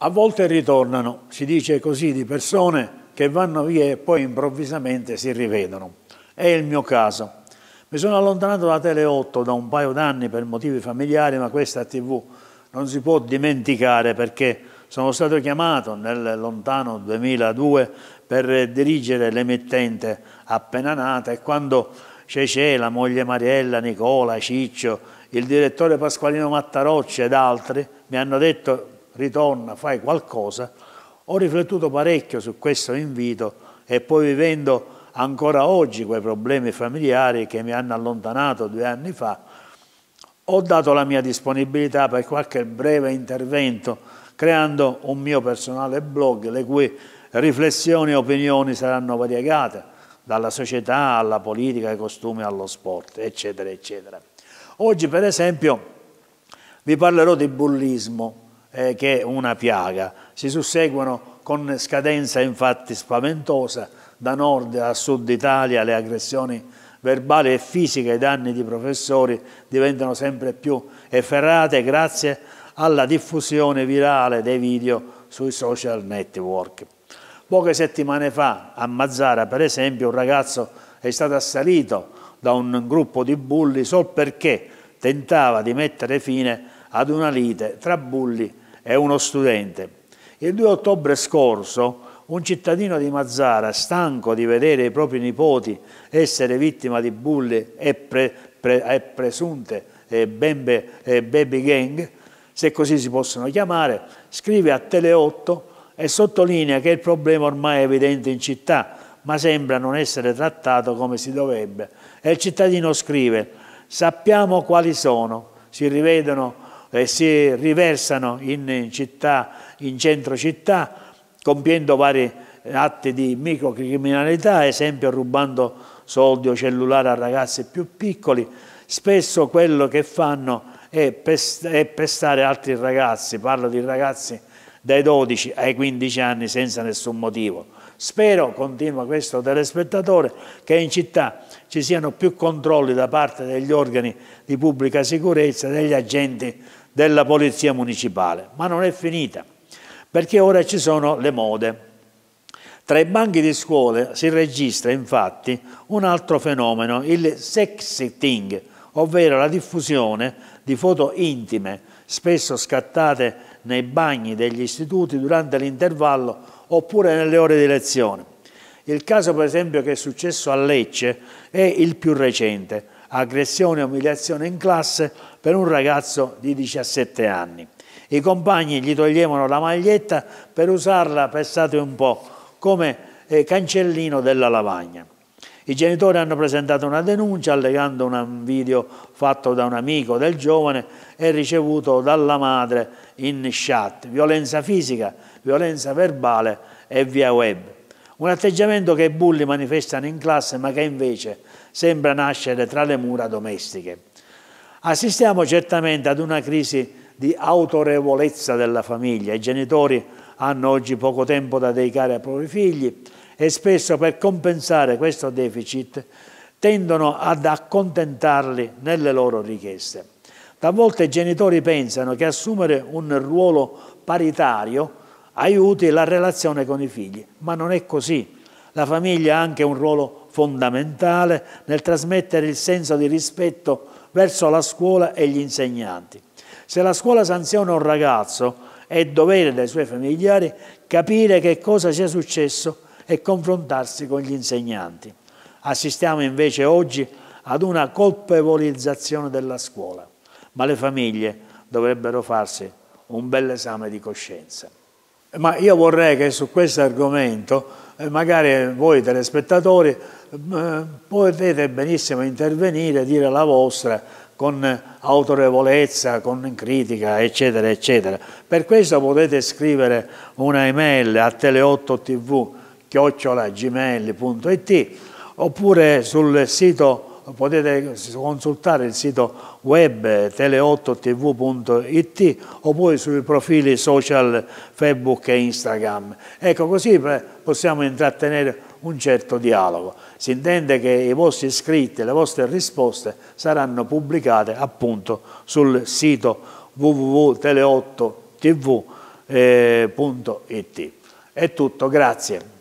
A volte ritornano, si dice così, di persone che vanno via e poi improvvisamente si rivedono. È il mio caso. Mi sono allontanato da Tele 8 da un paio d'anni per motivi familiari, ma questa TV non si può dimenticare perché sono stato chiamato nel lontano 2002 per dirigere l'emittente appena nata e quando Cece, la moglie Mariella, Nicola, Ciccio, il direttore Pasqualino Mattarocci ed altri mi hanno detto ritorna, fai qualcosa, ho riflettuto parecchio su questo invito e poi vivendo ancora oggi quei problemi familiari che mi hanno allontanato due anni fa, ho dato la mia disponibilità per qualche breve intervento creando un mio personale blog le cui riflessioni e opinioni saranno variegate dalla società alla politica, ai costumi, allo sport, eccetera, eccetera. Oggi per esempio vi parlerò di bullismo, eh, che una piaga. Si susseguono con scadenza infatti spaventosa da nord a sud Italia le aggressioni verbali e fisiche ai danni di professori diventano sempre più efferrate grazie alla diffusione virale dei video sui social network. Poche settimane fa a Mazzara, per esempio, un ragazzo è stato assalito da un gruppo di bulli solo perché tentava di mettere fine a ad una lite tra Bulli e uno studente. Il 2 ottobre scorso un cittadino di Mazzara, stanco di vedere i propri nipoti essere vittima di bulli e, pre, pre, e presunte e eh, bembe, e eh, baby gang, se così si possono chiamare, scrive a Tele8 e sottolinea che il problema ormai è evidente in città, ma sembra non essere trattato come si dovrebbe. E il cittadino scrive, sappiamo quali sono, si rivedono eh, si riversano in città, in centro città, compiendo vari eh, atti di microcriminalità, esempio rubando soldi o cellulare a ragazzi più piccoli. Spesso quello che fanno è, pest è pestare altri ragazzi, parlo di ragazzi dai 12 ai 15 anni senza nessun motivo. Spero, continua questo telespettatore, che in città ci siano più controlli da parte degli organi di pubblica sicurezza, degli agenti della Polizia Municipale. Ma non è finita, perché ora ci sono le mode. Tra i banchi di scuola si registra infatti un altro fenomeno, il sexting, ovvero la diffusione di foto intime, spesso scattate nei bagni degli istituti durante l'intervallo oppure nelle ore di lezione. Il caso per esempio che è successo a Lecce è il più recente, aggressione e umiliazione in classe per un ragazzo di 17 anni. I compagni gli toglievano la maglietta per usarla, pensate un po', come eh, cancellino della lavagna. I genitori hanno presentato una denuncia allegando un video fatto da un amico del giovane e ricevuto dalla madre in chat. Violenza fisica, violenza verbale e via web. Un atteggiamento che i bulli manifestano in classe ma che invece sembra nascere tra le mura domestiche. Assistiamo certamente ad una crisi di autorevolezza della famiglia. I genitori hanno oggi poco tempo da dedicare ai propri figli e spesso per compensare questo deficit tendono ad accontentarli nelle loro richieste. Talvolta i genitori pensano che assumere un ruolo paritario aiuti la relazione con i figli, ma non è così. La famiglia ha anche un ruolo fondamentale nel trasmettere il senso di rispetto verso la scuola e gli insegnanti. Se la scuola sanziona un ragazzo, è dovere dei suoi familiari capire che cosa sia successo e confrontarsi con gli insegnanti. Assistiamo invece oggi ad una colpevolizzazione della scuola, ma le famiglie dovrebbero farsi un bel esame di coscienza. Ma io vorrei che su questo argomento eh, magari voi telespettatori eh, potete benissimo intervenire, dire la vostra con autorevolezza, con critica, eccetera, eccetera. Per questo potete scrivere una un'email a tele8tv gmail.it oppure sul sito potete consultare il sito web tele8tv.it oppure sui profili social Facebook e Instagram. Ecco, così possiamo intrattenere un certo dialogo. Si intende che i vostri iscritti e le vostre risposte saranno pubblicate appunto sul sito www.tele8tv.it. Eh, È tutto, grazie.